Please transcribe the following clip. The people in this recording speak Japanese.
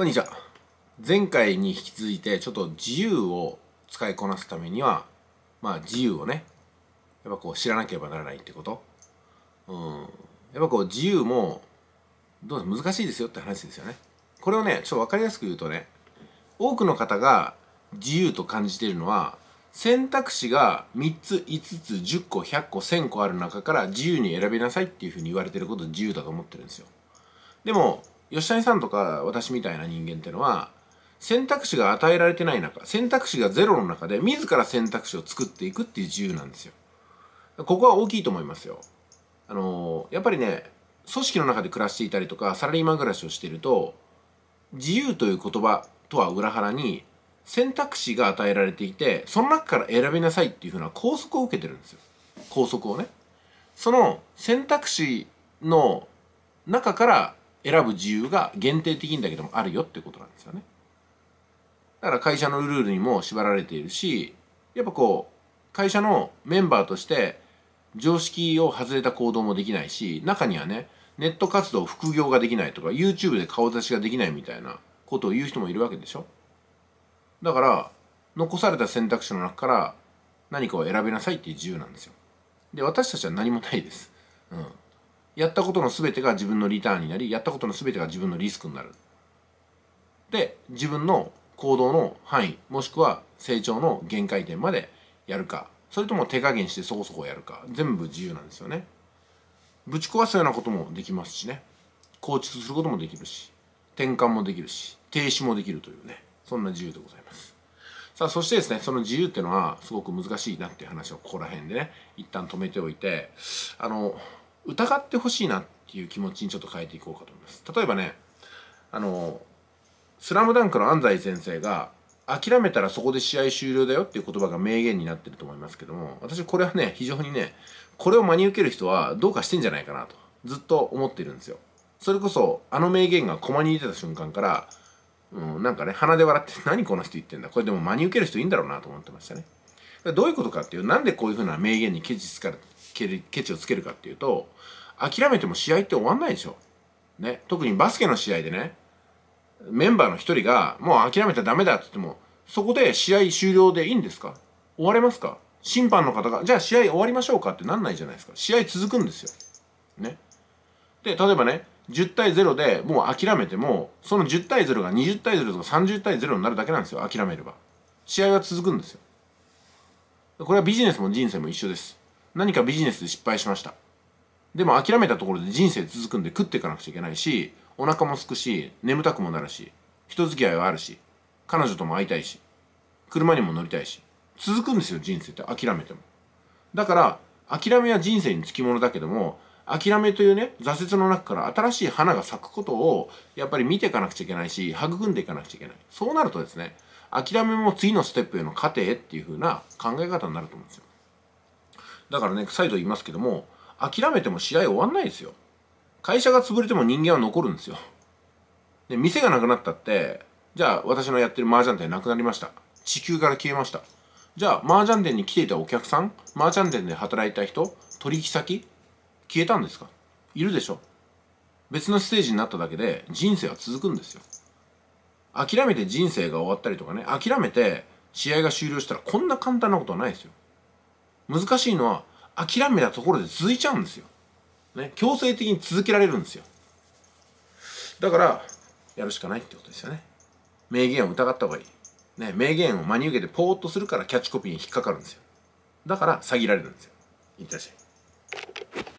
こんにちは前回に引き続いてちょっと自由を使いこなすためにはまあ自由をねやっぱこう知らなければならないってことうんやっぱこう自由もどう難しいですよって話ですよねこれをねちょっと分かりやすく言うとね多くの方が自由と感じているのは選択肢が3つ5つ10個100個1000個ある中から自由に選びなさいっていうふうに言われてること自由だと思ってるんですよでも吉谷さんとか私みたいな人間っていうのは選択肢が与えられてない中選択肢がゼロの中で自ら選択肢を作っていくっていう自由なんですよここは大きいと思いますよあのー、やっぱりね組織の中で暮らしていたりとかサラリーマン暮らしをしていると自由という言葉とは裏腹に選択肢が与えられていてその中から選びなさいっていうふうな拘束を受けてるんですよ拘束をねその選択肢の中から選ぶ自由が限定的んだけどもあるよってことなんですよね。だから会社のルールにも縛られているし、やっぱこう、会社のメンバーとして常識を外れた行動もできないし、中にはね、ネット活動、副業ができないとか、YouTube で顔出しができないみたいなことを言う人もいるわけでしょ。だから、残された選択肢の中から何かを選びなさいっていう自由なんですよ。で、私たちは何もないです。うん。やったことの全てが自分のリターンになりやったことの全てが自分のリスクになるで自分の行動の範囲もしくは成長の限界点までやるかそれとも手加減してそこそこやるか全部自由なんですよねぶち壊すようなこともできますしね構築することもできるし転換もできるし停止もできるというねそんな自由でございますさあそしてですねその自由っていうのはすごく難しいなっていう話をここら辺でね一旦止めておいてあの疑ってほしいなっていう気持ちにちょっと変えていこうかと思います。例えばね、あの、スラムダンクの安西先生が、諦めたらそこで試合終了だよっていう言葉が名言になってると思いますけども、私これはね、非常にね、これを真に受ける人はどうかしてんじゃないかなと、ずっと思ってるんですよ。それこそ、あの名言が駒に出てた瞬間から、うん、なんかね、鼻で笑って、何この人言ってんだ。これでも真に受ける人いいんだろうなと思ってましたね。どういうことかっていうなんでこういうふうな名言にケチつかケケチをつけるかっていうと諦めても試合って終わんないでしょ。ね、特にバスケの試合でねメンバーの一人がもう諦めちゃダメだって言ってもそこで試合終了でいいんですか終われますか審判の方がじゃあ試合終わりましょうかってなんないじゃないですか試合続くんですよ。ね、で例えばね10対0でもう諦めてもその10対0が20対0とか30対0になるだけなんですよ諦めれば試合は続くんですよこれはビジネスも人生も一緒です何かビジネスで失敗しましたでも諦めたところで人生続くんで食っていかなくちゃいけないしお腹も空くし眠たくもなるし人付き合いはあるし彼女とも会いたいし車にも乗りたいし続くんですよ人生って諦めてもだから諦めは人生につきものだけども諦めというね挫折の中から新しい花が咲くことをやっぱり見ていかなくちゃいけないし育んでいかなくちゃいけないそうなるとですね諦めも次のステップへの過程っていう風な考え方になると思うんですよだからね再度言いますけども諦めても試合終わんないですよ会社が潰れても人間は残るんですよで店がなくなったってじゃあ私のやってる麻雀店なくなりました地球から消えましたじゃあ麻雀店に来ていたお客さん麻雀店で働いた人取引先消えたんですかいるでしょ別のステージになっただけで人生は続くんですよ諦めて人生が終わったりとかね諦めて試合が終了したらこんな簡単なことはないですよ難しいのは諦めたところで続いちゃうんですよ、ね、強制的に続けられるんですよだからやるしかないってことですよね名言を疑った方がいい、ね、名言を真に受けてポーっとするからキャッチコピーに引っかかるんですよだから詐欺られるんですよいってらっしゃい